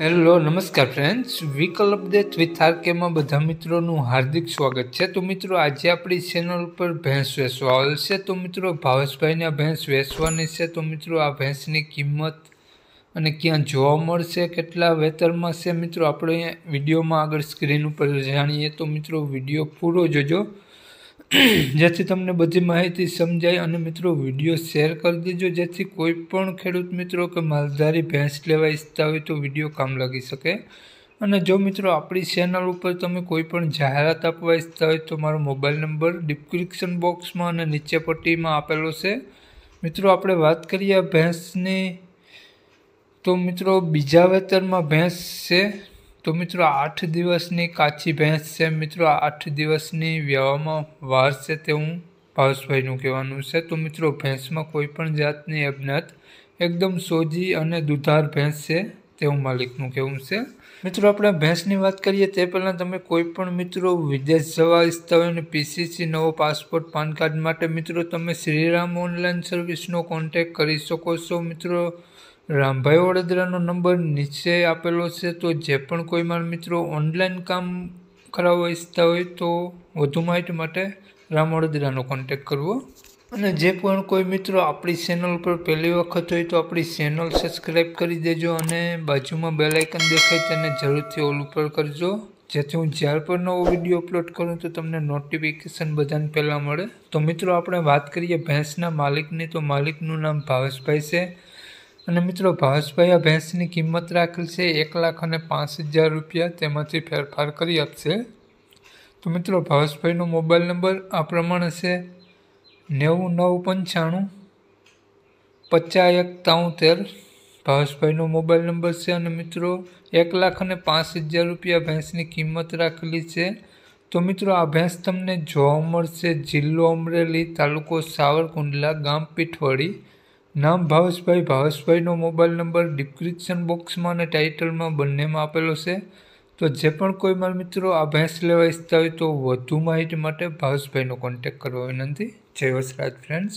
hello નમસ્કાર friends વિકલ્પ દેશ વિથ આરકેમાં બધા મિત્રોનું હાર્દિક સ્વાગત છે તો મિત્રો આજે આપણી ચેનલ ઉપર ભેંસ વેચવા આવેલ છે તો મિત્રો ભાવેશભાઈને ભેંસ વેચવાની છે તો મિત્રો આ ભેંસની કિંમત અને ક્યાં જોવા મળશે કેટલા વેતરમાં છે મિત્રો આપણે વિડીયોમાં આગળ સ્ક્રીન ઉપર જાણીએ તો મિત્રો વિડીયો પૂરો જોજો જેથી તમને બધી માહિતી સમજાય અને મિત્રો વિડીયો શેર કરી દેજો જેથી કોઈ પણ ખેડૂત મિત્રો કે માલધારી ભેંસ લેવા ઈચ્છતા હોય તો વિડીયો કામ લાગી શકે અને જો મિત્રો આપણી ચેનલ ઉપર તમે કોઈ પણ જાહેરાત આપવા ઈચ્છતા હોય તો મારો મોબાઈલ નંબર ડિસ્ક્રિપ્શન બોક્સમાં અને નીચે પટ્ટીમાં આપેલો છે મિત્રો આપણે વાત કરીએ ભેંસની તો મિત્રો બીજા વેતરમાં ભેંસ છે તો મિત્રો આઠ દિવસની કાચી ભેંસ છે મિત્રો આઠ દિવસની વ્યવહારમાં વાર છે તેવું ભાવેશભાઈનું કહેવાનું છે તો મિત્રો ભેંસમાં કોઈપણ જાતની અજ્ઞાત એકદમ સોજી અને દુધાર ભેંસ છે તેવું માલિકનું કહેવું છે મિત્રો આપણે ભેંસની વાત કરીએ તે પહેલાં તમે કોઈ પણ મિત્રો વિદેશ જવા ઈચ્છતા હોય અને પીસીસી નવો પાસપોર્ટ પાન કાર્ડ માટે મિત્રો તમે શ્રીરામ ઓનલાઈન સર્વિસનો કોન્ટેક કરી શકો છો મિત્રો રામભાઈ વડોદરાનો નંબર નીચે આપેલો છે તો જે પણ કોઈ મારા મિત્રો ઓનલાઈન કામ કરાવવા ઈચ્છતા હોય તો વધુ માહિતી માટે રામ વડોદરાનો કોન્ટેક કરવો અને જે પણ કોઈ મિત્રો આપણી ચેનલ પર પહેલી વખત હોય તો આપણી ચેનલ સબસ્ક્રાઈબ કરી દેજો અને બાજુમાં બેલ આઇકન દેખાય તેને જરૂરથી ઓલ ઉપર કરજો જેથી હું જ્યારે પણ નવો વિડીયો અપલોડ કરું તો તમને નોટિફિકેશન બધાને પહેલાં મળે તો મિત્રો આપણે વાત કરીએ ભેંસના માલિકની તો માલિકનું નામ ભાવેશભાઈ છે અને મિત્રો ભાવેશભાઈ આ ભેંસની કિંમત રાખેલ છે એક લાખ અને પાંચ હજાર રૂપિયા તેમાંથી ફેરફાર કરી આપશે તો મિત્રો ભાવેશભાઈનો મોબાઈલ નંબર આ પ્રમાણે છે નેવું નવ પંચાણું પચાસ એક તાઉતેર ભાવેશભાઈનો મોબાઈલ નંબર છે અને મિત્રો એક લાખ અને પાંચ હજાર રૂપિયા ભેંસની કિંમત રાખેલી છે તો મિત્રો આ ભેંસ તમને જોવા મળશે જિલ્લો અમરેલી તાલુકો સાવરકુંડલા ગામ પીઠવાડી નામ ભાવેશભાઈ ભાવેશભાઈનો મોબાઈલ નંબર ડિસ્ક્રિપ્શન બોક્સમાં અને ટાઇટલમાં બંનેમાં આપેલો છે તો જે પણ કોઈ મારા મિત્રો આ ભેંસ લેવા ઈચ્છતા હોય તો વધુ માહિતી માટે ભાવેશભાઈનો કોન્ટેક કરવા વિનંતી જય વસરાજ ફ્રેન્ડ્સ